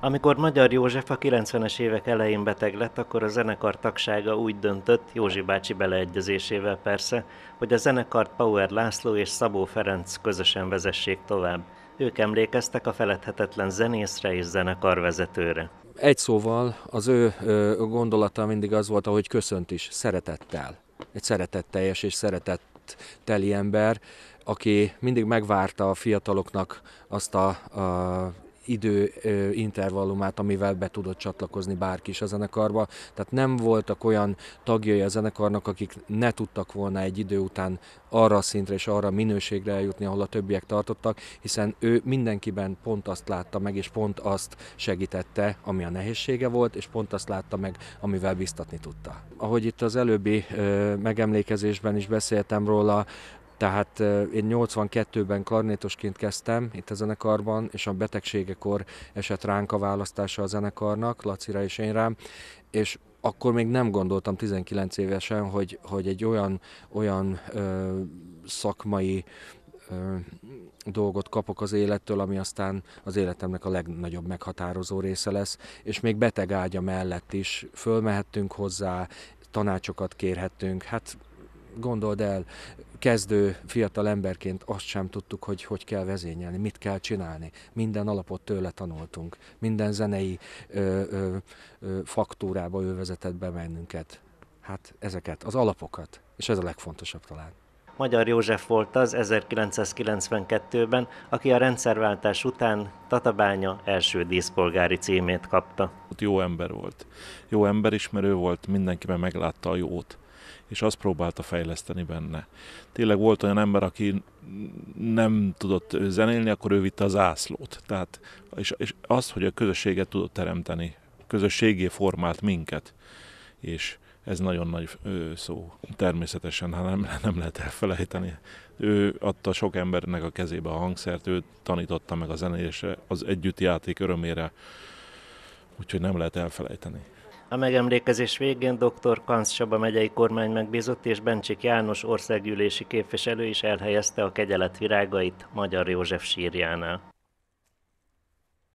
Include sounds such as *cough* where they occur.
Amikor Magyar József a 90-es évek elején beteg lett, akkor a zenekar tagsága úgy döntött, Józsi bácsi beleegyezésével persze, hogy a zenekart Power László és Szabó Ferenc közösen vezessék tovább. Ők emlékeztek a feledhetetlen zenészre és zenekarvezetőre. Egy szóval az ő gondolata mindig az volt, ahogy köszönt is, szeretettel. Egy szeretetteljes és szeretetteli ember, aki mindig megvárta a fiataloknak azt a, a idő intervallumát, amivel be tudott csatlakozni bárki is a zenekarba. Tehát nem voltak olyan tagjai a zenekarnak, akik ne tudtak volna egy idő után arra a szintre és arra a minőségre eljutni, ahol a többiek tartottak, hiszen ő mindenkiben pont azt látta meg, és pont azt segítette, ami a nehézsége volt, és pont azt látta meg, amivel biztatni tudta. Ahogy itt az előbbi ö, megemlékezésben is beszéltem róla, tehát én 82-ben klarnétosként kezdtem itt a zenekarban, és a betegségekor esett ránk a választása a zenekarnak, Lacira és én rám, és akkor még nem gondoltam 19 évesen, hogy, hogy egy olyan, olyan ö, szakmai ö, dolgot kapok az élettől, ami aztán az életemnek a legnagyobb meghatározó része lesz, és még beteg ágya mellett is fölmehettünk hozzá, tanácsokat kérhettünk, hát gondold el, kezdő fiatal emberként azt sem tudtuk, hogy hogy kell vezényelni, mit kell csinálni. Minden alapot tőle tanultunk, minden zenei ö, ö, ö, faktúrába ő vezetett be bennünket. Hát ezeket, az alapokat, és ez a legfontosabb talán. Magyar József volt az 1992-ben, aki a rendszerváltás után Tatabánya első díszpolgári címét kapta. Jó ember volt. Jó emberismerő volt, mindenkiben meglátta a jót és azt próbálta fejleszteni benne. Tényleg volt olyan ember, aki nem tudott zenélni, akkor ő vitte az ászlót. Tehát, és, és az, hogy a közösséget tudott teremteni, közösségé formált minket, és ez nagyon nagy szó. Természetesen, hát nem, *laughs* nem lehet elfelejteni. Ő adta sok embernek a kezébe a hangszert, ő tanította meg a zenése, az együttjáték örömére, úgyhogy nem lehet elfelejteni. A megemlékezés végén dr. Kansz Saba megyei kormány megbízott és Bencsik János országgyűlési képviselő is elhelyezte a kegyelet virágait Magyar József sírjánál.